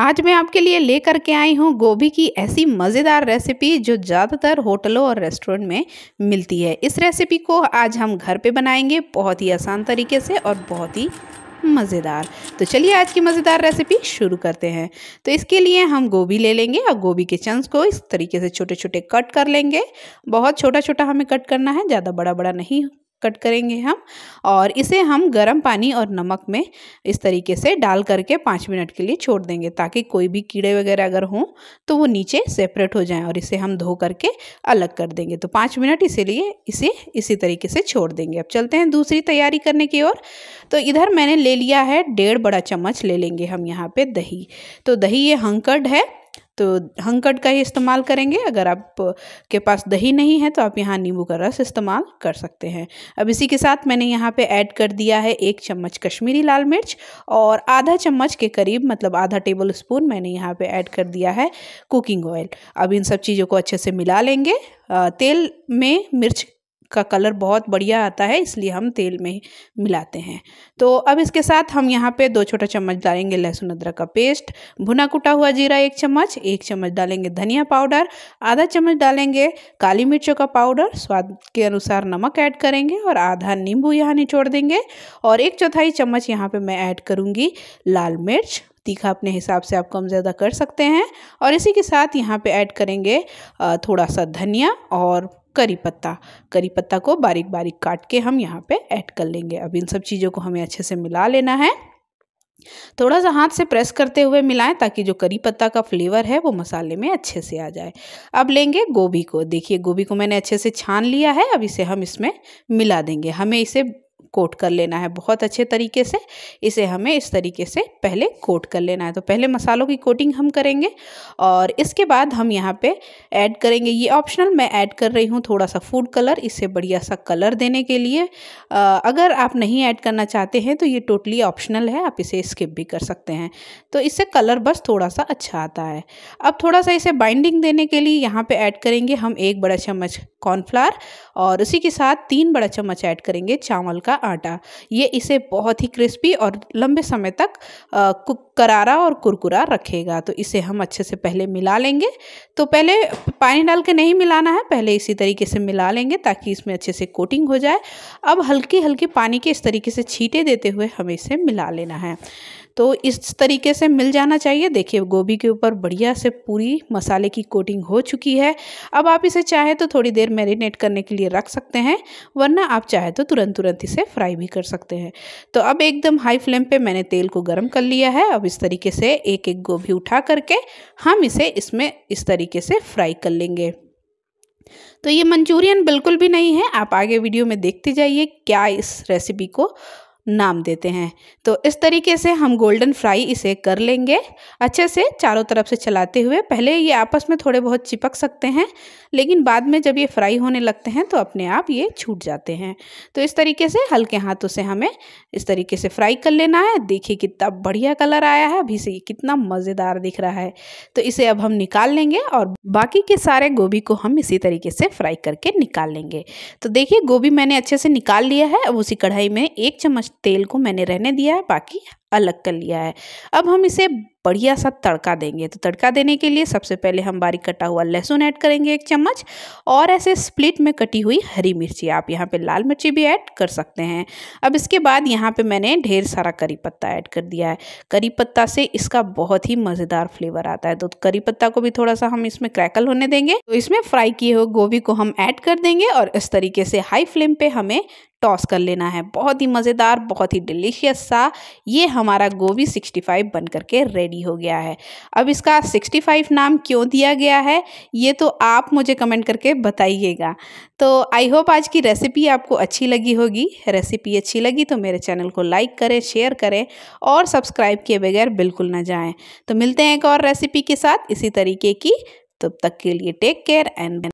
आज मैं आपके लिए लेकर के आई हूँ गोभी की ऐसी मज़ेदार रेसिपी जो ज़्यादातर होटलों और रेस्टोरेंट में मिलती है इस रेसिपी को आज हम घर पे बनाएंगे बहुत ही आसान तरीके से और बहुत ही मज़ेदार तो चलिए आज की मज़ेदार रेसिपी शुरू करते हैं तो इसके लिए हम गोभी ले लेंगे और गोभी के चंस को इस तरीके से छोटे छोटे कट कर लेंगे बहुत छोटा छोटा हमें कट करना है ज़्यादा बड़ा बड़ा नहीं कट करेंगे हम और इसे हम गर्म पानी और नमक में इस तरीके से डाल करके पाँच मिनट के लिए छोड़ देंगे ताकि कोई भी कीड़े वगैरह अगर हों तो वो नीचे सेपरेट हो जाएं और इसे हम धो करके अलग कर देंगे तो पाँच मिनट इसीलिए इसे इसी तरीके से छोड़ देंगे अब चलते हैं दूसरी तैयारी करने की ओर तो इधर मैंने ले लिया है डेढ़ बड़ा चम्मच ले लेंगे हम यहाँ पर दही तो दही ये हंकर्ड है तो हंकट का ही इस्तेमाल करेंगे अगर आप के पास दही नहीं है तो आप यहाँ नींबू का रस इस्तेमाल कर सकते हैं अब इसी के साथ मैंने यहाँ पे ऐड कर दिया है एक चम्मच कश्मीरी लाल मिर्च और आधा चम्मच के करीब मतलब आधा टेबल स्पून मैंने यहाँ पे ऐड कर दिया है कुकिंग ऑयल अब इन सब चीज़ों को अच्छे से मिला लेंगे तेल में मिर्च का कलर बहुत बढ़िया आता है इसलिए हम तेल में मिलाते हैं तो अब इसके साथ हम यहाँ पे दो छोटा चम्मच डालेंगे लहसुन अदरक का पेस्ट भुना कुटा हुआ जीरा एक चम्मच एक चम्मच डालेंगे धनिया पाउडर आधा चम्मच डालेंगे काली मिर्चों का पाउडर स्वाद के अनुसार नमक ऐड करेंगे और आधा नींबू यहाँ निचोड़ देंगे और एक चौथाई चम्मच यहाँ पर मैं ऐड करूँगी लाल मिर्च तीखा अपने हिसाब से आप कम ज़्यादा कर सकते हैं और इसी के साथ यहाँ पे ऐड करेंगे थोड़ा सा धनिया और करी पत्ता करी पत्ता को बारीक बारीक काट के हम यहाँ पे ऐड कर लेंगे अब इन सब चीज़ों को हमें अच्छे से मिला लेना है थोड़ा सा हाथ से प्रेस करते हुए मिलाएं ताकि जो करी पत्ता का फ्लेवर है वो मसाले में अच्छे से आ जाए अब लेंगे गोभी को देखिए गोभी को मैंने अच्छे से छान लिया है अब इसे हम इसमें मिला देंगे हमें इसे कोट कर लेना है बहुत अच्छे तरीके से इसे हमें इस तरीके से पहले कोट कर लेना है तो पहले मसालों की कोटिंग हम करेंगे और इसके बाद हम यहाँ पे ऐड करेंगे ये ऑप्शनल मैं ऐड कर रही हूँ थोड़ा सा फूड कलर इससे बढ़िया सा कलर देने के लिए आ, अगर आप नहीं ऐड करना चाहते हैं तो ये टोटली ऑप्शनल है आप इसे स्किप भी कर सकते हैं तो इससे कलर बस थोड़ा सा अच्छा आता है अब थोड़ा सा इसे बाइंडिंग देने के लिए यहाँ पर ऐड करेंगे हम एक बड़ा चम्मच कॉर्नफ्लावर और उसी के साथ तीन बड़ा चम्मच ऐड करेंगे चावल का का आटा ये इसे बहुत ही क्रिस्पी और लंबे समय तक आ, करारा और कुरकुरा रखेगा तो इसे हम अच्छे से पहले मिला लेंगे तो पहले पानी डाल के नहीं मिलाना है पहले इसी तरीके से मिला लेंगे ताकि इसमें अच्छे से कोटिंग हो जाए अब हल्की हल्की पानी के इस तरीके से छीटे देते हुए हमें इसे मिला लेना है तो इस तरीके से मिल जाना चाहिए देखिए गोभी के ऊपर बढ़िया से पूरी मसाले की कोटिंग हो चुकी है अब आप इसे चाहे तो थोड़ी देर मैरिनेट करने के लिए रख सकते हैं वरना आप चाहे तो तुरंत तुरंत इसे फ्राई भी कर सकते हैं तो अब एकदम हाई फ्लेम पर मैंने तेल को गर्म कर लिया है अब इस तरीके से एक एक गोभी उठा करके हम इसे इसमें इस तरीके से फ्राई कर लेंगे तो ये मंचूरियन बिल्कुल भी नहीं है आप आगे वीडियो में देखते जाइए क्या इस रेसिपी को नाम देते हैं तो इस तरीके से हम गोल्डन फ्राई इसे कर लेंगे अच्छे से चारों तरफ से चलाते हुए पहले ये आपस में थोड़े बहुत चिपक सकते हैं लेकिन बाद में जब ये फ्राई होने लगते हैं तो अपने आप ये छूट जाते हैं तो इस तरीके से हल्के हाथों से हमें इस तरीके से फ्राई कर लेना है देखिए कितना बढ़िया कलर आया है अभी से ये कितना मज़ेदार दिख रहा है तो इसे अब हम निकाल लेंगे और बाकी के सारे गोभी को हम इसी तरीके से फ्राई करके निकाल लेंगे तो देखिए गोभी मैंने अच्छे से निकाल लिया है अब उसी कढ़ाई में एक चम्मच तेल को मैंने रहने दिया है बाकी अलग कर लिया है अब हम इसे बढ़िया सा तड़का देंगे तो तड़का देने के लिए सबसे पहले हम बारीक कटा हुआ लहसुन ऐड करेंगे एक चम्मच और ऐसे स्प्लिट में कटी हुई हरी मिर्ची आप यहाँ पे लाल मिर्ची भी ऐड कर सकते हैं अब इसके बाद यहाँ पे मैंने ढेर सारा करी पत्ता ऐड कर दिया है करी पत्ता से इसका बहुत ही मज़ेदार फ्लेवर आता है तो करी पत्ता को भी थोड़ा सा हम इसमें क्रैकल होने देंगे तो इसमें फ्राई किए हुए गोभी को हम ऐड कर देंगे और इस तरीके से हाई फ्लेम पर हमें टॉस कर लेना है बहुत ही मज़ेदार बहुत ही डिलीशियस सा ये हम हमारा गोभी 65 बन के रेडी हो गया है अब इसका 65 नाम क्यों दिया गया है ये तो आप मुझे कमेंट करके बताइएगा तो आई होप आज की रेसिपी आपको अच्छी लगी होगी रेसिपी अच्छी लगी तो मेरे चैनल को लाइक करें शेयर करें और सब्सक्राइब किए बगैर बिल्कुल ना जाएं तो मिलते हैं एक और रेसिपी के साथ इसी तरीके की तब तक के लिए टेक केयर एंड